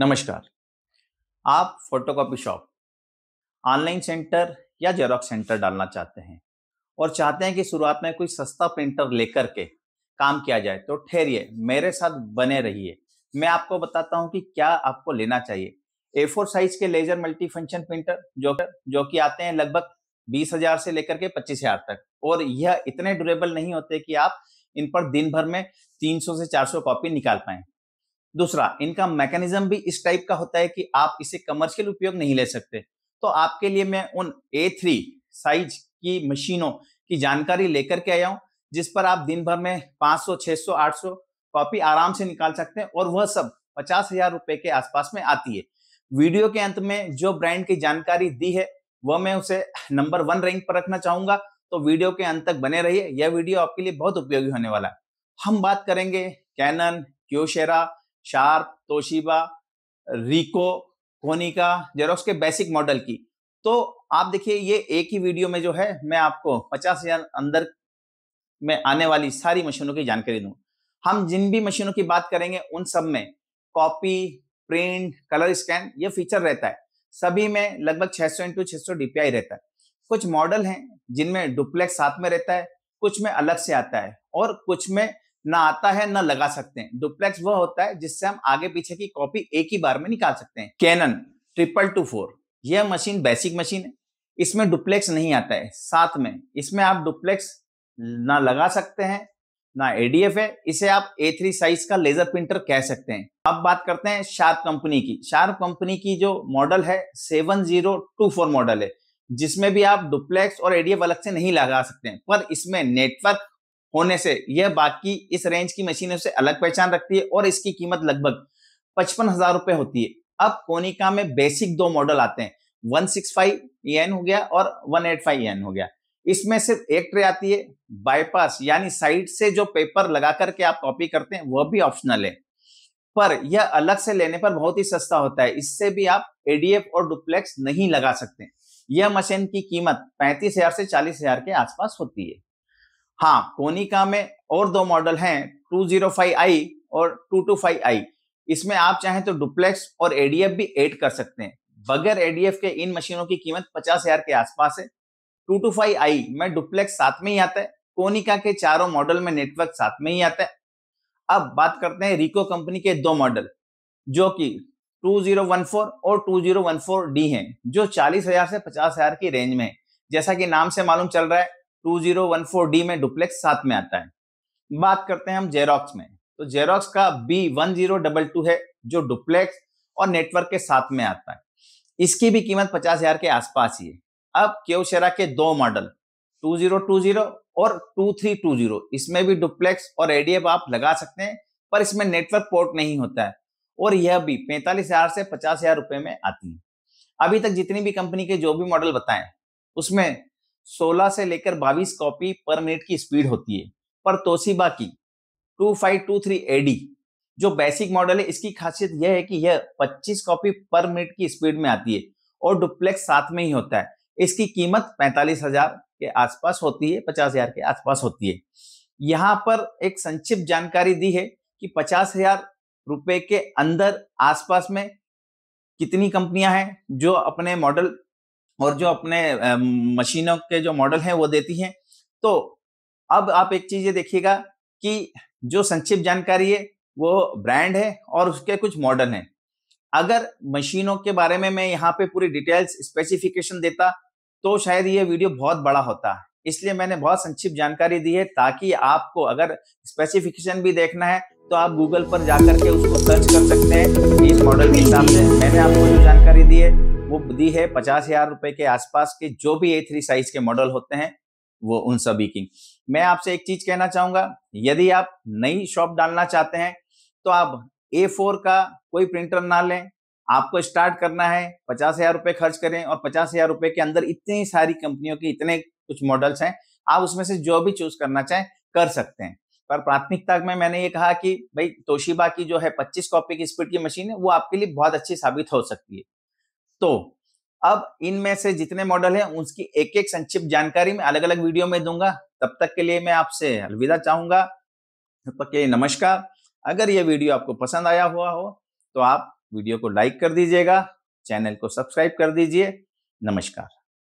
नमस्कार आप photocopy shop online center या जेरोक्स सेंटर डालना चाहते हैं और चाहते हैं कि शुरुआत में कोई सस्ता प्रिंटर लेकर के काम किया जाए तो ठहरिए मेरे साथ बने रहिए मैं आपको बताता हूं कि क्या आपको लेना चाहिए ए फोर साइज के लेजर मल्टी फंक्शन प्रिंटर जो जो कि आते हैं लगभग बीस हजार से लेकर के पच्चीस हजार तक और यह इतने ड्यूरेबल नहीं होते कि आप इन पर दिन भर में 300 से 400 कॉपी निकाल पाए दूसरा इनका मैकेनिज्म भी इस टाइप का होता है कि आप इसे कमर्शियल उपयोग नहीं ले सकते तो आपके लिए मैं उन ए साइज की मशीनों की जानकारी लेकर के आया हूँ जिस पर आप दिन भर में 500, 600, 800 कॉपी आराम से निकाल सकते हैं और वह सब पचास हजार रुपए के आसपास में आती है वीडियो के अंत में जो ब्रांड की जानकारी दी है वह मैं उसे नंबर वन रैंक पर रखना चाहूंगा तो वीडियो के अंत तक बने रहिए यह वीडियो आपके लिए बहुत उपयोगी होने वाला है हम बात करेंगे Canon Kyocera Sharp Toshiba Ricoh Konica Xerox के बेसिक मॉडल की तो आप देखिए ये एक ही वीडियो में जो है मैं आपको पचास हजार अंदर में आने वाली सारी मशीनों की जानकारी दूँ हम जिन भी मशीनों की बात करेंगे उन सब में कॉपी प्रिंट कलर स्कैन ये फीचर रहता है सभी में लगभग 600 सौ इंटू छह डीपीआई रहता है कुछ मॉडल हैं जिनमें डुप्लेक्स साथ में रहता है कुछ में अलग से आता है और कुछ में ना आता है ना लगा सकते हैं डुप्लेक्स वह होता है जिससे हम आगे पीछे की कॉपी एक ही बार में निकाल सकते हैं कैनन ट्रिपल टू फोर यह मशीन बेसिक मशीन है इसमें डुप्लेक्स नहीं आता है साथ में इसमें आप डुप्लेक्स ना लगा सकते हैं ना एडीएफ है इसे आप ए थ्री साइज का लेजर प्रिंटर कह सकते हैं अब बात करते हैं शार्प कंपनी की शार्प कंपनी की जो मॉडल है seven zero two four model है जिसमें भी आप डुप्लेक्स और एडीएफ अलग से नहीं लगा सकते हैं पर इसमें नेटवर्क होने से यह बाकी इस रेंज की मशीनों से अलग पहचान रखती है और इसकी कीमत लगभग पचपन हजार रुपए होती है अब कोनिका में बेसिक दो मॉडल आते हैं वन सिक्स फाइव एन हो गया और वन एट फाइव एन हो गया इसमें सिर्फ एक ट्रे आती है बाईपास यानी साइड से जो पेपर लगा करके आप कॉपी करते हैं वह भी ऑप्शनल है पर यह अलग से लेने पर बहुत ही सस्ता होता है इससे भी आप एडीएफ और डुप्लेक्स नहीं लगा सकते यह मशीन की कीमत पैंतीस हजार से चालीस हजार के आसपास होती है हाँ कोनिका में और दो मॉडल हैं 205i और 225i इसमें आप चाहें तो डुप्लेक्स और एडीएफ भी ऐड कर सकते हैं बगैर एडीएफ के इन मशीनों की कीमत पचास हजार के आसपास है 225i में डुप्लेक्स साथ में ही आता है कोनिका के चारों मॉडल में नेटवर्क साथ में ही आता है अब बात करते हैं रिको कंपनी के दो मॉडल जो कि 2014 और 2014D हैं जो 40,000 से 50,000 की रेंज में है जैसा कि नाम से मालूम चल रहा है 2014D में डुप्लेक्स साथ में आता है बात करते हैं हम जेरोक्स में तो जेरोक्स का B one zero double two है जो डुप्लेक्स और नेटवर्क के साथ में आता है इसकी भी कीमत पचास हजार के आसपास ही है अब क्योशेरा के दो मॉडल 2020 और 2320 इसमें भी डुप्लेक्स और एडीएफ आप लगा सकते हैं पर इसमें नेटवर्क पोर्ट नहीं होता है और यह भी पैंतालीस हजार से पचास हजार रुपए में आती है अभी तक जितनी भी कंपनी के जो भी मॉडल बताए उसमें 16 से लेकर 22 कॉपी पर मिनट की स्पीड होती है पर तोसीबा की 2523 AD जो बेसिक मॉडल है इसकी खासियत यह है कि यह 25 कॉपी पर मिनट की स्पीड में आती है और डुप्लेक्स साथ में ही होता है इसकी कीमत पैंतालीस हजार के आसपास होती है पचास हजार के आसपास होती है यहाँ पर एक संक्षिप्त जानकारी दी है कि पचास हजार रुपये के अंदर आसपास में कितनी कंपनियां हैं जो अपने मॉडल और जो अपने मशीनों के जो मॉडल हैं वो देती हैं तो अब आप एक चीज ये देखिएगा कि जो संक्षिप्त जानकारी है वो ब्रांड है और उसके कुछ मॉडल हैं अगर मशीनों के बारे में मैं यहाँ पे पूरी डिटेल्स स्पेसिफिकेशन देता तो शायद ये वीडियो बहुत बड़ा होता इसलिए मैंने बहुत संक्षिप्त जानकारी दी है ताकि आपको अगर स्पेसिफिकेशन भी देखना है तो आप गूगल पर जाकर के उसको सर्च कर सकते हैं इस मॉडल के हिसाब से मैंने आपको जो जानकारी दी है वो दी है पचास हजार रुपए के आसपास के जो भी ए थ्री साइज के मॉडल होते हैं वो उन सभी की मैं आपसे एक चीज कहना चाहूंगा यदि आप नई शॉप डालना चाहते हैं तो आप ए फोर का कोई प्रिंटर ना लें आपको स्टार्ट करना है पचास हजार रुपये खर्च करें और पचास हजार रुपये के अंदर इतनी सारी कंपनियों के इतने कुछ मॉडल्स हैं आप उसमें से जो भी चूज करना चाहें कर सकते हैं पर प्राथमिकता में मैंने ये कहा कि भाई तोशिबा की जो है 25 कॉपी की स्पीड की मशीन है वो आपके लिए बहुत अच्छी साबित हो सकती है तो अब इनमें से जितने मॉडल हैं उसकी एक एक संक्षिप्त जानकारी मैं अलग अलग वीडियो में दूंगा तब तक के लिए मैं आपसे अलविदा चाहूंगा तब तक के लिए नमस्कार अगर यह वीडियो आपको पसंद आया हुआ हो तो आप वीडियो को लाइक कर दीजिएगा चैनल को सब्सक्राइब कर दीजिए नमस्कार